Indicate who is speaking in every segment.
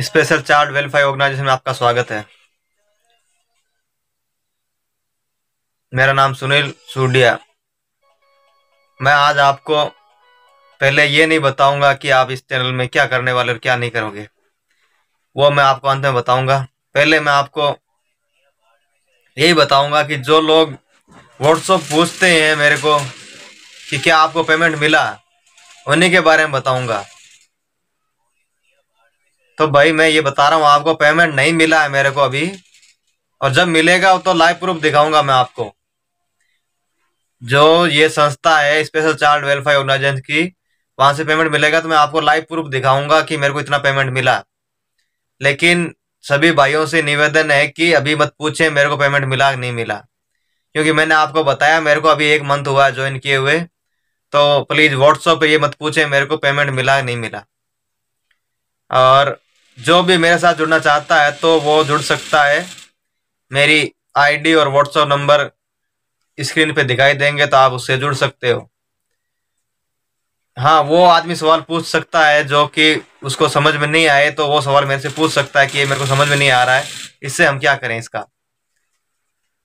Speaker 1: special chart welfare organisation में आपका स्वागत है मेरा नाम सुनील सूडिया मैं आज आपको पहले ये नहीं बताऊंगा कि आप इस चैनल में क्या करने वाले और क्या नहीं करोगे वो मैं आपको अंत में बताऊंगा पहले मैं आपको यही बताऊंगा कि जो लोग व्हाट्सअप पूछते हैं मेरे को कि क्या आपको पेमेंट मिला उन्हीं के बारे में बताऊंगा तो भाई मैं ये बता रहा हूँ आपको पेमेंट नहीं मिला है मेरे को अभी और जब मिलेगा तो लाइव प्रूफ दिखाऊंगा मैं आपको जो ये संस्था है स्पेशल चाइल्ड वेलफेयर ऑर्गेनाइजेशन की वहां से पेमेंट मिलेगा तो मैं आपको लाइव प्रूफ दिखाऊंगा कि मेरे को इतना पेमेंट मिला लेकिन सभी भाइयों से निवेदन है कि अभी मत पूछे मेरे को पेमेंट मिला नहीं मिला क्योंकि मैंने आपको बताया मेरे को अभी एक मंथ हुआ है ज्वाइन किए हुए तो प्लीज़ व्हाट्सअप पे ये मत पूछे मेरे को पेमेंट मिला नहीं मिला और जो भी मेरे साथ जुड़ना चाहता है तो वो जुड़ सकता है मेरी आईडी और व्हाट्सएप नंबर स्क्रीन पे दिखाई देंगे तो आप उससे जुड़ सकते हो हाँ वो आदमी सवाल पूछ सकता है जो कि उसको समझ में नहीं आए तो वो सवाल मेरे से पूछ सकता है कि ये मेरे को समझ में नहीं आ रहा है इससे हम क्या करें इसका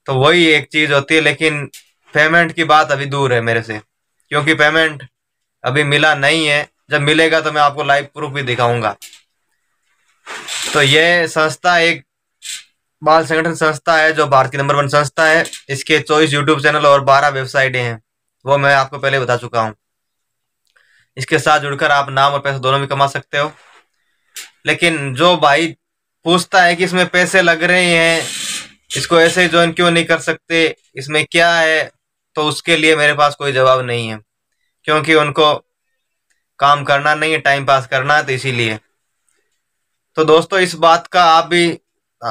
Speaker 1: तो वही एक चीज़ होती है लेकिन पेमेंट की बात अभी दूर है मेरे से क्योंकि पेमेंट अभी मिला नहीं है जब मिलेगा तो मैं आपको लाइव प्रूफ भी दिखाऊंगा तो यह संस्था एक बाल संगठन संस्था है जो भारत की नंबर वन संस्था है इसके चौबीस यूट्यूब चैनल और बारह वेबसाइटें हैं वो मैं आपको पहले बता चुका हूँ इसके साथ जुड़कर आप नाम और पैसा दोनों भी कमा सकते हो लेकिन जो भाई पूछता है कि इसमें पैसे लग रहे हैं इसको ऐसे ही ज्वाइन क्यों नहीं कर सकते इसमें क्या है तो उसके लिए मेरे पास कोई जवाब नहीं है क्योंकि उनको काम करना नहीं है टाइम पास करना है तो इसीलिए तो दोस्तों इस बात का आप भी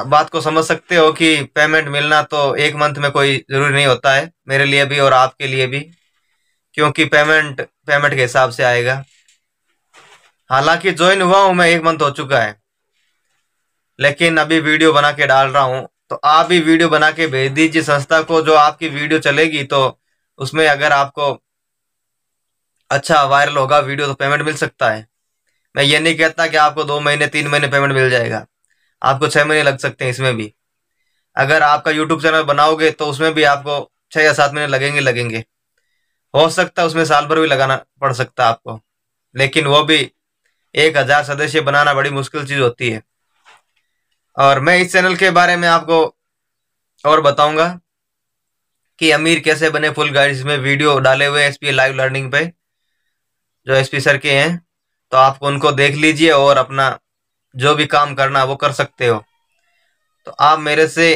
Speaker 1: बात को समझ सकते हो कि पेमेंट मिलना तो एक मंथ में कोई ज़रूरी नहीं होता है मेरे लिए भी और आपके लिए भी क्योंकि पेमेंट पेमेंट के हिसाब से आएगा हालांकि ज्वाइन हुआ हूं मैं एक मंथ हो चुका है लेकिन अभी वीडियो बना के डाल रहा हूं तो आप भी वीडियो बना के भेज दीजिए संस्था को जो आपकी वीडियो चलेगी तो उसमें अगर आपको अच्छा वायरल होगा वीडियो तो पेमेंट मिल सकता है मैं ये नहीं कहता कि आपको दो महीने तीन महीने पेमेंट मिल जाएगा आपको छः महीने लग सकते हैं इसमें भी अगर आपका यूट्यूब चैनल बनाओगे तो उसमें भी आपको छः या सात महीने लगेंगे लगेंगे हो सकता है उसमें साल भर भी लगाना पड़ सकता है आपको लेकिन वो भी एक हज़ार सदस्य बनाना बड़ी मुश्किल चीज़ होती है और मैं इस चैनल के बारे में आपको और बताऊंगा कि अमीर कैसे बने फुल गाइड्स में वीडियो डाले हुए एस पी लाइव लर्निंग पे जो एस पी सर के हैं तो आप उनको देख लीजिए और अपना जो भी काम करना वो कर सकते हो तो आप मेरे से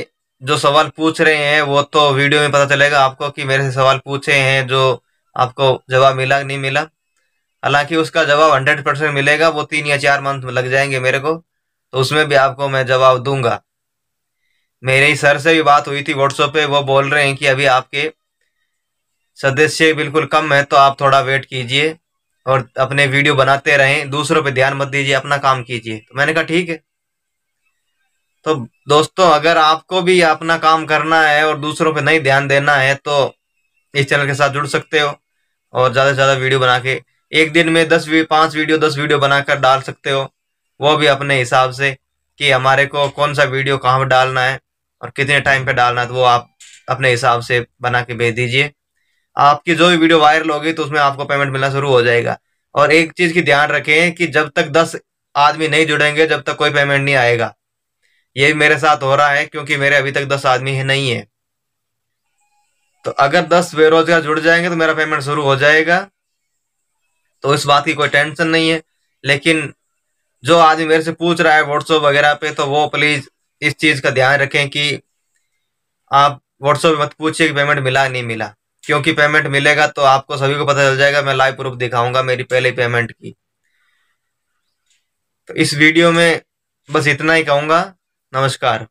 Speaker 1: जो सवाल पूछ रहे हैं वो तो वीडियो में पता चलेगा आपको कि मेरे से सवाल पूछे हैं जो आपको जवाब मिला नहीं मिला हालांकि उसका जवाब हंड्रेड परसेंट मिलेगा वो तीन या चार मंथ लग जाएंगे मेरे को तो उसमें भी आपको मैं जवाब दूंगा मेरे ही सर से भी बात हुई थी व्हाट्सएप पे वो बोल रहे हैं कि अभी आपके सदस्य बिल्कुल कम है तो आप थोड़ा वेट कीजिए और अपने वीडियो बनाते रहें दूसरों पे ध्यान मत दीजिए अपना काम कीजिए तो मैंने कहा ठीक है तो दोस्तों अगर आपको भी अपना काम करना है और दूसरों पे नहीं ध्यान देना है तो इस चैनल के साथ जुड़ सकते हो और ज़्यादा से ज़्यादा वीडियो बना के एक दिन में दस पांच वीडियो दस वीडियो बनाकर डाल सकते हो वो भी अपने हिसाब से कि हमारे को कौन सा वीडियो कहाँ पर डालना है और कितने टाइम पर डालना है तो वो आप अपने हिसाब से बना के भेज दीजिए आपकी जो भी वीडियो वायरल होगी तो उसमें आपको पेमेंट मिलना शुरू हो जाएगा और एक चीज की ध्यान रखें कि जब तक दस आदमी नहीं जुड़ेंगे जब तक कोई पेमेंट नहीं आएगा ये मेरे साथ हो रहा है क्योंकि मेरे अभी तक दस आदमी है नहीं है तो अगर दस बेरोजगार जुड़ जाएंगे तो मेरा पेमेंट शुरू हो जाएगा तो इस बात की कोई टेंशन नहीं है लेकिन जो आदमी मेरे से पूछ रहा है व्हाट्सएप वगैरह पे तो वो प्लीज इस चीज का ध्यान रखें कि आप व्हाट्सएप मत पूछिए कि पेमेंट मिला नहीं मिला क्योंकि पेमेंट मिलेगा तो आपको सभी को पता चल जाएगा मैं लाइव प्रूफ दिखाऊंगा मेरी पहले पेमेंट की तो इस वीडियो में बस इतना ही कहूंगा नमस्कार